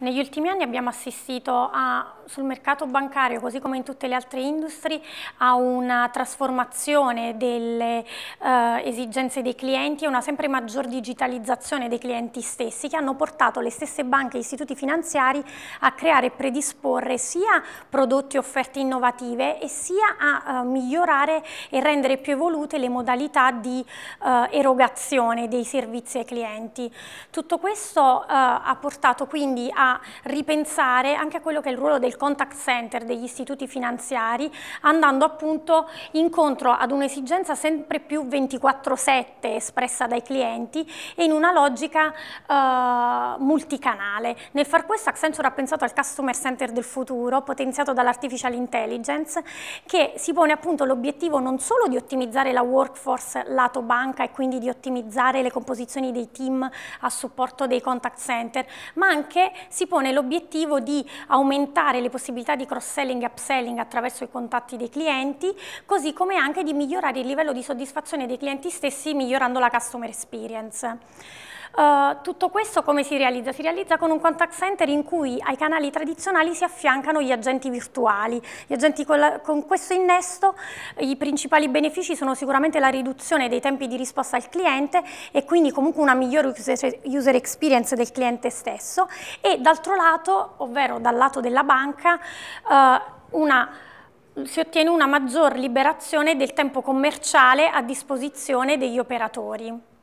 Negli ultimi anni abbiamo assistito a, sul mercato bancario, così come in tutte le altre industrie, a una trasformazione delle eh, esigenze dei clienti e una sempre maggior digitalizzazione dei clienti stessi, che hanno portato le stesse banche e istituti finanziari a creare e predisporre sia prodotti e offerte innovative e sia a eh, migliorare e rendere più evolute le modalità di eh, erogazione dei servizi ai clienti. Tutto questo eh, ha portato quindi a ripensare anche a quello che è il ruolo del contact center degli istituti finanziari, andando appunto incontro ad un'esigenza sempre più 24-7 espressa dai clienti e in una logica eh, multicanale. Nel far questo Accenture ha pensato al customer center del futuro, potenziato dall'artificial intelligence, che si pone appunto l'obiettivo non solo di ottimizzare la workforce lato banca e quindi di ottimizzare le composizioni dei team a supporto dei contact center, ma anche si pone l'obiettivo di aumentare le possibilità di cross-selling e upselling attraverso i contatti dei clienti, così come anche di migliorare il livello di soddisfazione dei clienti stessi migliorando la customer experience. Uh, tutto questo come si realizza? Si realizza con un contact center in cui ai canali tradizionali si affiancano gli agenti virtuali. Gli agenti con, la, con questo innesto i principali benefici sono sicuramente la riduzione dei tempi di risposta al cliente e quindi comunque una migliore user, user experience del cliente stesso e d'altro lato, ovvero dal lato della banca, uh, una si ottiene una maggior liberazione del tempo commerciale a disposizione degli operatori.